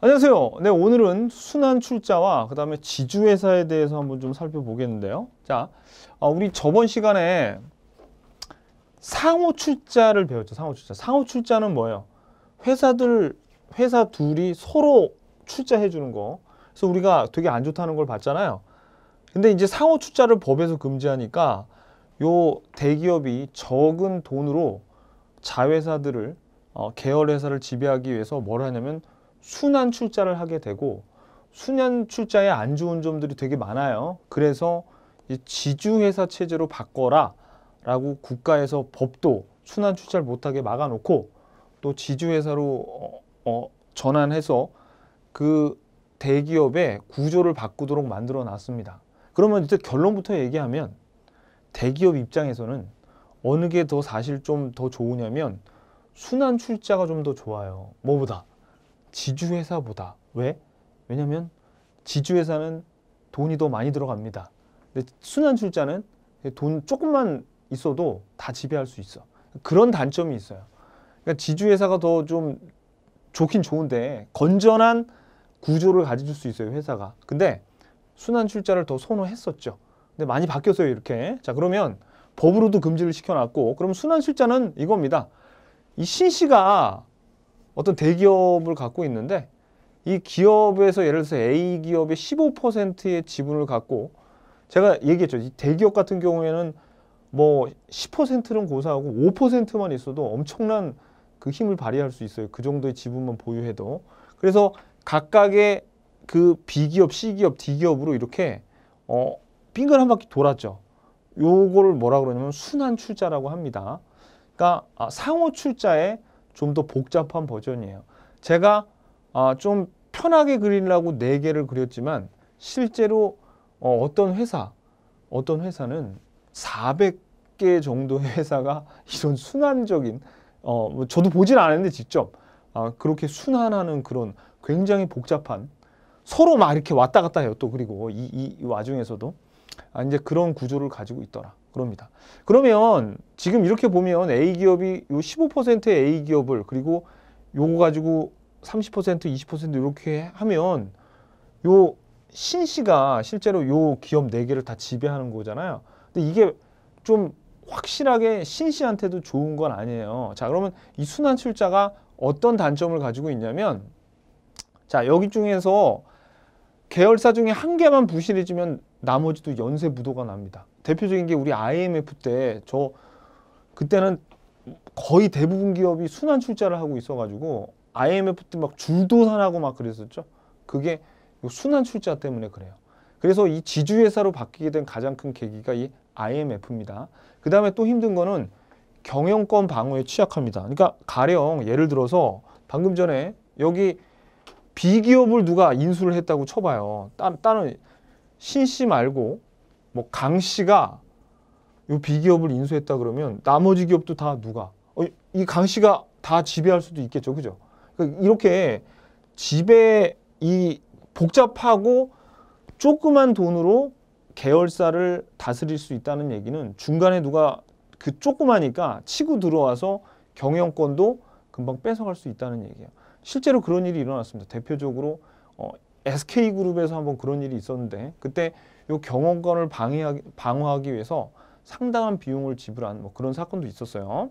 안녕하세요. 네, 오늘은 순환 출자와 그 다음에 지주회사에 대해서 한번 좀 살펴보겠는데요. 자, 어, 우리 저번 시간에 상호 출자를 배웠죠. 상호 출자. 상호 출자는 뭐예요? 회사들, 회사 둘이 서로 출자해 주는 거. 그래서 우리가 되게 안 좋다는 걸 봤잖아요. 근데 이제 상호 출자를 법에서 금지하니까 요 대기업이 적은 돈으로 자회사들을 어, 계열회사를 지배하기 위해서 뭘 하냐면 순환 출자를 하게 되고 순환 출자에 안 좋은 점들이 되게 많아요. 그래서 지주회사 체제로 바꿔라 라고 국가에서 법도 순환 출자를 못하게 막아놓고 또 지주회사로 어, 어, 전환해서 그 대기업의 구조를 바꾸도록 만들어 놨습니다. 그러면 이제 결론부터 얘기하면 대기업 입장에서는 어느 게 더 사실 좀 더 좋으냐면 순환 출자가 좀 더 좋아요. 뭐보다. 지주회사보다 왜? 왜냐면 지주회사는 돈이 더 많이 들어갑니다. 근데 순환출자는 돈 조금만 있어도 다 지배할 수 있어. 그런 단점이 있어요. 그러니까 지주회사가 더 좀 좋긴 좋은데 건전한 구조를 가질 수 있어요 회사가. 근데 순환출자를 더 선호했었죠. 근데 많이 바뀌었어요 이렇게. 자 그러면 법으로도 금지를 시켜놨고 그럼 순환출자는 이겁니다. 이 신씨가 어떤 대기업을 갖고 있는데 이 기업에서 예를 들어서 A 기업의 15%의 지분을 갖고 제가 얘기했죠. 이 대기업 같은 경우에는 뭐 10%는 고사하고 5%만 있어도 엄청난 그 힘을 발휘할 수 있어요. 그 정도의 지분만 보유해도. 그래서 각각의 그 B기업, C기업, D기업으로 이렇게 어, 빙글 한 바퀴 돌았죠. 요거를 뭐라 그러냐면 순환 출자라고 합니다. 그러니까 아, 상호 출자에 좀더 복잡한 버전이에요. 제가 아, 좀 편하게 그리려고 4개를 그렸지만 실제로 어, 어떤 회사, 어떤 회사는 400개 정도의 회사가 이런 순환적인 어, 뭐 저도 보진 않았는데 직접 아, 그렇게 순환하는 그런 굉장히 복잡한 서로 막 이렇게 왔다 갔다 해요. 또 그리고 이, 이 와중에서도 아, 이제 그런 구조를 가지고 있더라. 그럽니다. 그러면 지금 이렇게 보면 A 기업이 요 15%의 A 기업을 그리고 요거 가지고 30% 20% 이렇게 하면 요 신씨가 실제로 요 기업 4개를 다 지배하는 거잖아요. 근데 이게 좀 확실하게 신씨한테도 좋은 건 아니에요. 자 그러면 이 순환 출자가 어떤 단점을 가지고 있냐면 자 여기 중에서 계열사 중에 한 개만 부실해지면 나머지도 연쇄 부도가 납니다. 대표적인 게 우리 IMF 때 저 그때는 거의 대부분 기업이 순환 출자를 하고 있어가지고 IMF 때 막 줄도산하고 막 그랬었죠. 그게 순환 출자 때문에 그래요. 그래서 이 지주회사로 바뀌게 된 가장 큰 계기가 이 IMF입니다. 그 다음에 또 힘든 거는 경영권 방어에 취약합니다. 그러니까 가령 예를 들어서 방금 전에 여기 비기업을 누가 인수를 했다고 쳐봐요. 따, 다른 신씨 말고 뭐 강씨가 이 비기업을 인수했다 그러면 나머지 기업도 다 누가 어, 이 강씨가 다 지배할 수도 있겠죠 그죠 그러니까 이렇게 지배 이 복잡하고 조그만 돈으로 계열사를 다스릴 수 있다는 얘기는 중간에 누가 그 조그마니까 치고 들어와서 경영권도 금방 뺏어갈 수 있다는 얘기예요. 실제로 그런 일이 일어났습니다. 대표적으로 어, SK그룹에서 한번 그런 일이 있었는데 그때 이 경호권을 방해하기, 방어하기 위해서 상당한 비용을 지불한 뭐 그런 사건도 있었어요.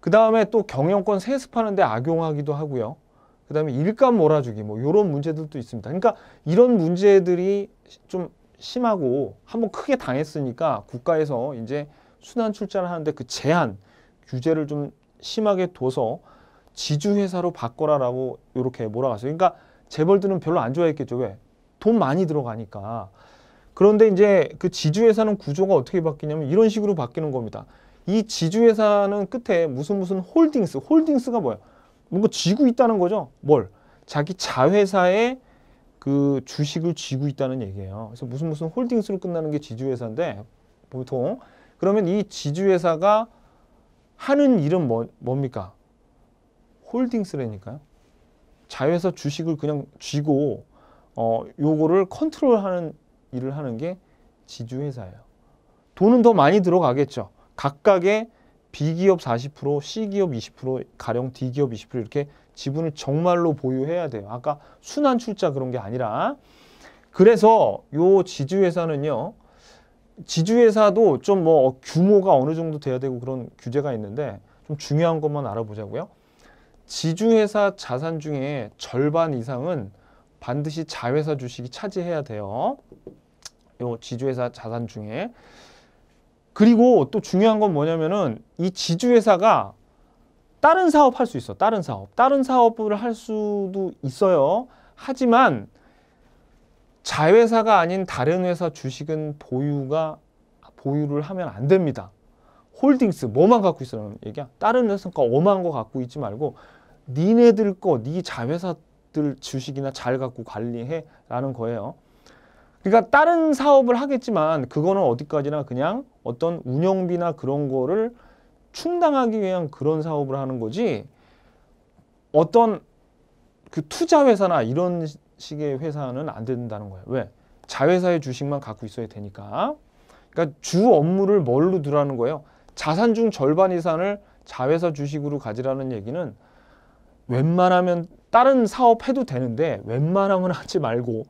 그 다음에 또 경영권 세습하는데 악용하기도 하고요. 그 다음에 일감 몰아주기 뭐 이런 문제들도 있습니다. 그러니까 이런 문제들이 좀 심하고 한번 크게 당했으니까 국가에서 이제 순환 출자를 하는데 그 제한, 규제를 좀 심하게 둬서 지주회사로 바꿔라라고 이렇게 몰아갔어요. 그러니까 재벌들은 별로 안 좋아했겠죠. 왜? 돈 많이 들어가니까. 그런데 이제 그 지주회사는 구조가 어떻게 바뀌냐면 이런 식으로 바뀌는 겁니다. 이 지주회사는 끝에 무슨 무슨 홀딩스, 홀딩스가 뭐야? 뭔가 쥐고 있다는 거죠. 뭘? 자기 자회사의 그 주식을 쥐고 있다는 얘기예요. 그래서 무슨 무슨 홀딩스로 끝나는 게 지주회사인데 보통 그러면 이 지주회사가 하는 일은 뭐, 뭡니까? 홀딩스라니까요. 자회사 주식을 그냥 쥐고 어, 요거를 컨트롤하는 일을 하는 게 지주회사예요. 돈은 더 많이 들어가겠죠. 각각의 B기업 40%, C기업 20%, 가령 D기업 20% 이렇게 지분을 정말로 보유해야 돼요. 아까 순환 출자 그런 게 아니라 그래서 요 지주회사는요. 지주회사도 좀 뭐 규모가 어느 정도 돼야 되고 그런 규제가 있는데 좀 중요한 것만 알아보자고요. 지주회사 자산 중에 절반 이상은 반드시 자회사 주식이 차지해야 돼요. 요 지주회사 자산 중에. 그리고 또 중요한 건 뭐냐면은 이 지주회사가 다른 사업 할 수 있어. 다른 사업. 다른 사업을 할 수도 있어요. 하지만 자회사가 아닌 다른 회사 주식은 보유가 보유를 하면 안 됩니다. 홀딩스 뭐만 갖고 있으라는 얘기야? 다른 회사 거오한거 갖고 있지 말고 니네들 거, 니 자회사들 주식이나 잘 갖고 관리해라는 거예요. 그러니까 다른 사업을 하겠지만 그거는 어디까지나 그냥 어떤 운영비나 그런 거를 충당하기 위한 그런 사업을 하는 거지 어떤 그 투자 회사나 이런 식의 회사는 안 된다는 거예요. 왜? 자회사의 주식만 갖고 있어야 되니까. 그러니까 주 업무를 뭘로 두라는 거예요? 자산 중 절반 이상을 자회사 주식으로 가지라는 얘기는 웬만하면 다른 사업 해도 되는데 웬만하면 하지 말고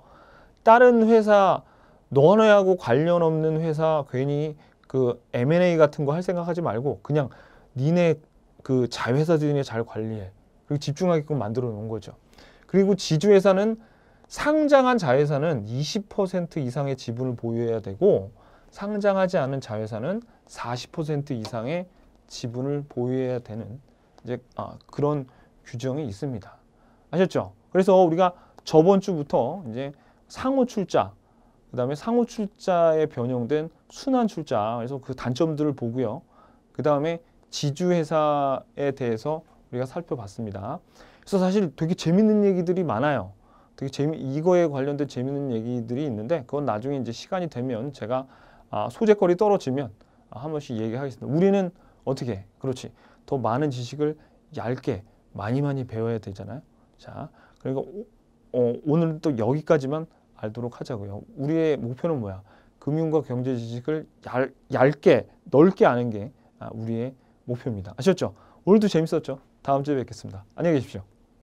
다른 회사 너네하고 관련 없는 회사 괜히 그 M&A 같은 거 할 생각하지 말고 그냥 니네 그자회사들이잘 관리해. 그리고 집중하게끔 만들어 놓은 거죠. 그리고 지주회사는 상장한 자회사는 20% 이상의 지분을 보유해야 되고 상장하지 않은 자회사는 40% 이상의 지분을 보유해야 되는 이제 아, 그런 규정이 있습니다. 아셨죠? 그래서 우리가 저번 주부터 이제 상호 출자, 그 다음에 상호 출자에 변형된 순환 출자, 그래서 그 단점들을 보고요. 그 다음에 지주회사에 대해서 우리가 살펴봤습니다. 그래서 사실 되게 재밌는 얘기들이 많아요. 되게 재미 이거에 관련된 재밌는 얘기들이 있는데 그건 나중에 이제 시간이 되면 제가 아, 소재거리 떨어지면 아, 한 번씩 얘기하겠습니다. 우리는 어떻게? 그렇지. 더 많은 지식을 얇게 많이 많이 배워야 되잖아요. 자, 그러니까 어, 오늘은 또 여기까지만 알도록 하자고요. 우리의 목표는 뭐야? 금융과 경제 지식을 얇, 얇게 넓게 아는 게 아, 우리의 목표입니다. 아셨죠? 오늘도 재밌었죠? 다음 주에 뵙겠습니다. 안녕히 계십시오.